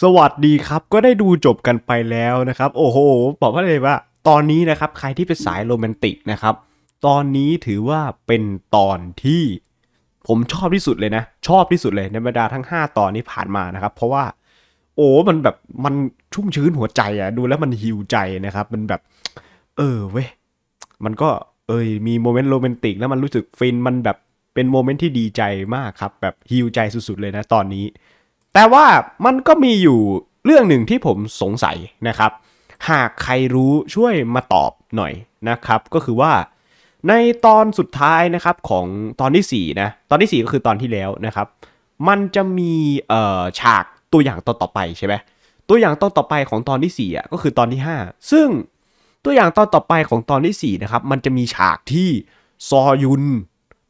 สวัสดีครับ ก็ได้ดูจบกันไปแล้วนะครับ โอ้โหบอกว่าเลยว่าตอนนี้นะครับ ใครที่เป็นสายโรแมนติกนะครับ ตอนนี้ถือว่าเป็นตอนที่ ผมชอบที่สุดเลยนะ ชอบที่สุดเลย ในบรรดาทั้ง5ตอนนี้ผ่านมานะครับ เพราะว่า โอ้ มันแบบมันชุ่มชื้นหัวใจอะดูแล้วมันหิวใจนะครับ มันแบบ เออเว้ยมันก็เอยมีโมเมนต์โรแมนติกแล้วมันรู้สึกฟินมันแบบเป็นโมเมนต์ที่ดีใจมากครับแบบฮิวใจสุด ๆเลยนะ ตอนนี้แต่ว่ามันก็มีอยู่เรื่องหนึ่งที่ผมสงสัยนะครับ หากใครรู้ช่วยมาตอบหน่อยนะครับก็คือว่าในตอนสุดท้ายนะครับของตอนที่4นะตอนที่ 4 ก็คือตอนที่แล้วนะครับมันจะมีฉากตัวอย่างตอนต่อไปใช่ไหมตัวอย่างตอนต่อไปของตอนที่4อ่ะก็คือตอนที่ 5 ซึ่งตัวอย่างตอนต่อไปของตอนที่ 4 นะครับ มันจะมีฉากที่ซอยุน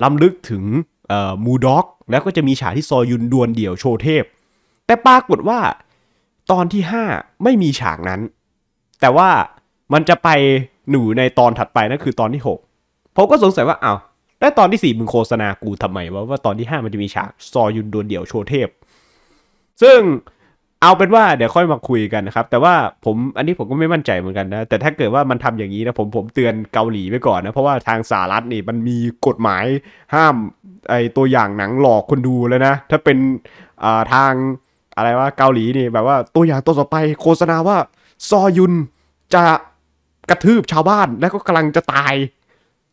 ล้ำลึกถึงมูด็อกแล้วก็จะมีฉากที่ซอยุนดวลเดี่ยวโชเทพแต่ปรากฏว่าตอนที่ 5 ไม่มีฉากนั้น แต่ว่ามันจะไปหนูในตอนถัดไปนั่นคือตอนที่ 6 ผมก็สงสัยว่าเอา้าแล้วตอนที่ 4 มึงโฆษณากูทำไมว่าว่าตอนที่ 5 มันจะมีฉากซอยุนโดนเดี่ยวโชว์เทพ ซึ่งเอาเป็นว่าเดี๋ยวค่อยมาคุยกันนะครับ แต่ว่าผมอันนี้ผมก็ไม่มั่นใจเหมือนกันนะแต่ถ้าเกิดว่ามันทำอย่างนี้นะผมผมเตือนเกาหลีไปก่อนนะเพราะว่าทางสหรัฐนี่มันมีกฎหมายห้ามไอตัวอย่างหนังหลอกคนดูแล้วนะถ้าเป็นทางอะไรว่าเกาหลีนี่ แบบว่าตัวอย่างตัวต่อไป โฆษณาว่าซอยุนจะกระทืบชาวบ้าน แล้วก็กำลังจะตาย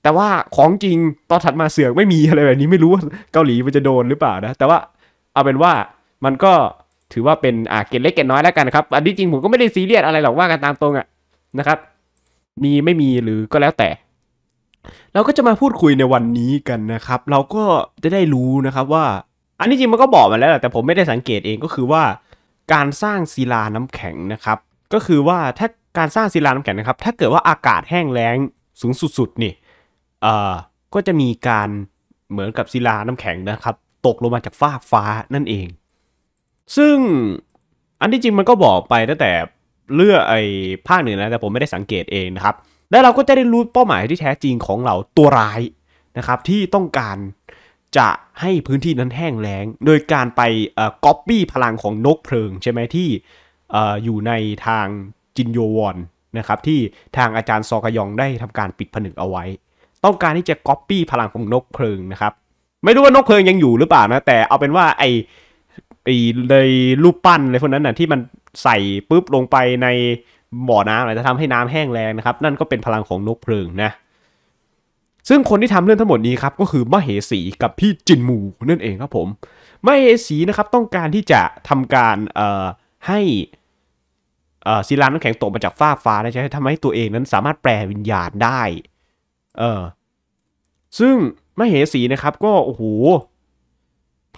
แต่ว่าของจริงตอนถัดมาเสือกไม่มีอะไรแบบนี้ไม่รู้ว่าเกาหลีมันจะโดนหรือเปล่านะแต่ว่าเอาเป็นว่ามันก็ถือว่าเป็นอ่าเกณฑ์เล็กเกณฑ์น้อยแล้วกันครับอันนี้จริงผมก็ไม่ได้ซีเรียสอะไรหรอกว่ากันตามตรงอ่ะนะครับ มีไม่มีหรือก็แล้วแต่ เราก็จะมาพูดคุยในวันนี้กันนะครับ เราก็จะได้รู้นะครับว่าอันนี้จริงมันก็บอกมาแล้วแหละแต่ผมไม่ได้สังเกตเองก็คือว่าการสร้างศิลาน้ำแข็งนะครับ ก็คือว่าถ้าการสร้างศิลาน้ำแข็งนะครับถ้าเกิดว่าอากาศแห้งแล้งสูงสุดๆนี่เอ่อก็จะมีการเหมือนกับศิลาน้ำแข็งนะครับ ตกลงมาจากฟากฟ้านั่นเอง ซึ่งอันที่จริงมันก็บอกไปตั้งแต่เลือกไอ้ภาคหนึ่งนะแต่ผมไม่ได้สังเกตเองนะครับ แล้วเราก็จะได้รู้เป้าหมายที่แท้จริงของเราตัวร้ายนะครับที่ต้องการจะให้พื้นที่นั้นแห้งแล้งโดยการไปก๊อปปี้พลังของนกเพลิง ใช่ไหมที่อยู่ในทางจินโยวอนนะครับที่ทางอาจารย์ซอกยองได้ทำการปิดผนึกเอาไว้ ต้องการที่จะก๊อปปี้พลังของนกเพลิงนะครับไม่รู้ว่านกเพลิงยังอยู่หรือเปล่านะแต่เอาเป็นว่าไอ้ไอเลยรูปปั้นอะไรพวกนั้นนะ่ะที่มันใส่ปุ๊บลงไปในบ่อน้ำอะไรจะทำให้น้ำแห้งแรงนะครับนั่นก็เป็นพลังของนกเพลิงนะซึ่งคนที่ทำเรื่องทั้งหมดนี้ครับก็คือมเหสีกับพี่จินมูนั่นเองครับผมมเหสีนะครับต้องการที่จะทำการเอ่อให้เอ่อศิลาน้ำแข็งตกมาจากฟ้าฟ้านะใช่ทำให้ตัวเองนั้น สามารถแปลวิญญาณได้ เออซึ่งมเหสีนะครับก็โอ้โห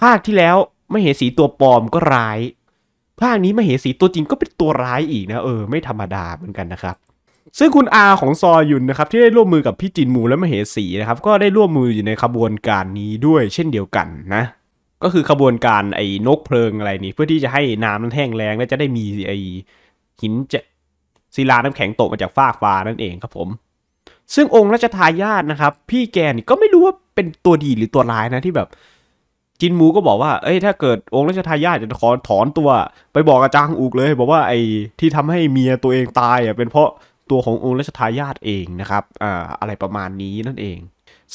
ภาคที่แล้วมเหสีตัวปลอมก็ร้ายภาคนี้มเหสีตัวจริงก็เป็นตัวร้ายอีกนะเออไม่ธรรมดาเหมือนกันนะครับซึ่งคุณอาของซอยุนนะครับที่ได้ร่วมมือกับพี่จินมูและมเหสีนะครับ ก็ได้ร่วมมืออยู่ในขบวนการนี้ด้วย เช่นเดียวกันนะ ก็คือขบวนการไอ้นกเพลิงอะไรนี่เพื่อที่จะให้น้ำนั้นแห้งแล้งและจะได้มีไอ้หินจะศิลาน้ำแข็งตกมาจากฟากฟ้านั่นเองครับผม ซึ่งองค์ราชทายาทนะครับ พี่แกนี่ก็ไม่รู้ว่าเป็นตัวดีหรือตัวร้ายนะที่แบบจินมูก็บอกว่าเอ้ยถ้าเกิดองค์ราชทายาทจะขอถอนตัว ไปบอกอาจารย์อุกเลยบอกว่าไอ้ที่ทำให้เมียตัวเองตายอ่ะเป็นเพราะตัวขององค์ราชทายาทเองนะครับอ่าอะไรประมาณนี้นั่นเอง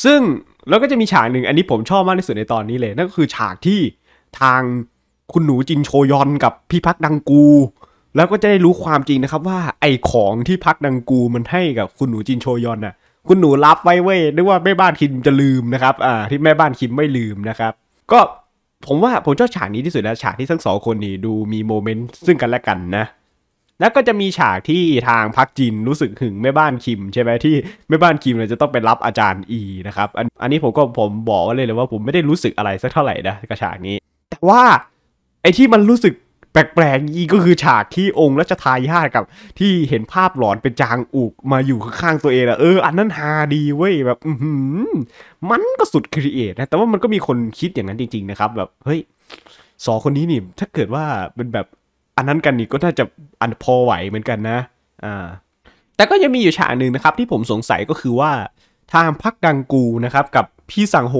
ซึ่งแล้วก็จะมีฉากหนึ่งอันนี้ผมชอบมากที่สุดในตอนนี้เลยนั่นก็คือฉากที่ทางคุณหนูจินโชยอนกับพี่พักดังกู แล้วก็จะได้รู้ความจริงนะครับ ว่าไอของที่พักดังกูมันให้กับคุณหนูจินโชยอนน่ะ คุณหนูรับไว้เว้ยนึกว่าแม่บ้านคิมจะลืมนะครับอ่าที่แม่บ้านคิมไม่ลืมนะครับ ก็ผมว่าผมชอบฉากนี้ที่สุดแล้วฉากที่ทั้งสองคนนี่ดูมีโมเมนต์ซึ่งกันและกันนะแล้วก็จะมีฉากที่ทางพักจินรู้สึกหึงแม่บ้านคิม ใช่ไหมที่แม่บ้านคิมเนี่ยจะต้องไปรับอาจารย์อีนะครับอันอันนี้ผมก็ผมบอกเลยเลยว่าผมไม่ได้รู้สึกอะไรสักเท่าไหร่นะกับฉากนี้ แต่ว่า ไอ้ที่มันรู้สึกแปลกๆอีก็คือฉากที่องค์รัชทายาทกับ ที่เห็นภาพหลอนเป็นจางอุกมาอยู่ข้างตัวเองอะเอออันนั้นฮาดีเว้ยแบบ อืมันก็สุดครีเอทนะ แต่ว่ามันก็มีคนคิดอย่างนั้นจริง ๆ นะครับ แบบเฮ้ยสองคนนี้นี่ถ้าเกิดว่าเป็นแบบอันนั้นกันนี่ก็น่าจะอันพอไหวเหมือนกันนะ อ่า แต่ก็ยังมีอยู่ฉากหนึ่งนะครับที่ผมสงสัยก็คือว่า ทางพักดังกูนะครับ กับพี่สังโฮ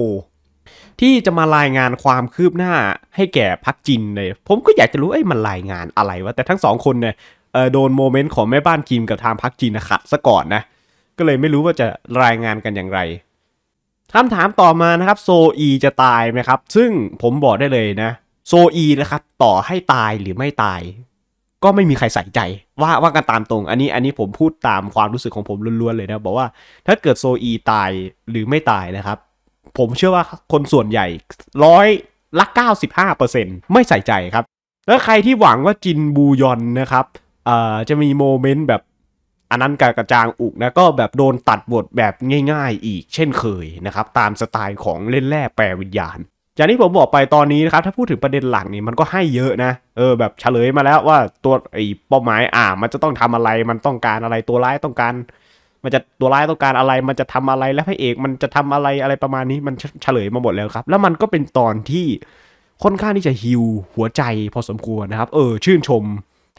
ที่จะมารายงานความคืบหน้าให้แก่พักจินเลยผมก็อยากจะรู้ไอ้มันรายงานอะไรวะแต่ทั้งสองคนเนี่ยโดนโมเมนต์ของแม่บ้านคิมกับทางพักจีนขัดซะก่อนนะ ก็เลยไม่รู้ว่าจะรายงานกันอย่างไรคำถามต่อมานะครับโซอีจะตายไหมครับซึ่งผมบอกได้เลยนะโซอีนะครับต่อให้ตายหรือไม่ตายก็ไม่มีใครใส่ใจว่าว่ากันตามตรงอันนี้อันนี้ผมพูดตามความรู้สึกของผมล้วนๆเลยนะบอกว่าถ้าเกิดโซอีตายหรือไม่ตายนะครับ ผมเชื่อว่าคนส่วนใหญ่ร้อยละ 95%ไม่ใส่ใจครับ แล้วใครที่หวังว่าจินบูยอนนะครับเอ่อจะมีโมเมนต์แบบอันนั้นกากระจางอุกนะก็แบบโดนตัดบทแบบง่ายๆอีก เช่นเคยนะครับตามสไตล์ของเล่นแร่แปลวิญญาณจากนี้ผมบอกไปตอนนี้นะครับ ถ้าพูดถึงประเด็นหลักนี่มันก็ให้เยอะนะ เออแบบเฉลยมาแล้วว่าตัวไอ้เป้าหมายอ่า มันจะต้องทำอะไรมันต้องการอะไรตัวร้ายต้องการ มันจะตัวร้ายต้องการอะไร มันจะทำอะไร และพระเอก มันจะทำอะไรอะไรประมาณนี้ มันเฉลยมาหมดแล้วครับ แล้วมันก็เป็นตอนที่ค่อนข้างที่จะฮิวหัวใจพอสมควรนะครับ เออ ชื่นชม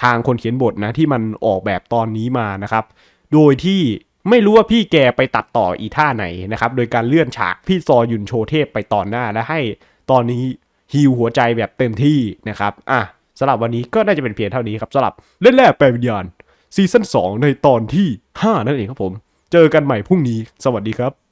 ทางคนเขียนบทนะ ที่มันออกแบบตอนนี้มานะครับ โดยที่ไม่รู้ว่าพี่แกไปตัดต่ออีท่าไหนนะครับ โดยการเลื่อนฉากพี่ซอยุนโชเทพไปตอนหน้าและให้ตอนนี้ฮิวหัวใจแบบเต็มที่นะครับ อ่ะสำหรับวันนี้ก็น่าจะเป็นเพียงเท่านี้ครับสำหรับเล่นแร่แปลวิญญาณซีซั่น2ในตอนที่ 5 นั่นเองครับผม เจอกันใหม่พรุ่งนี้สวัสดีครับ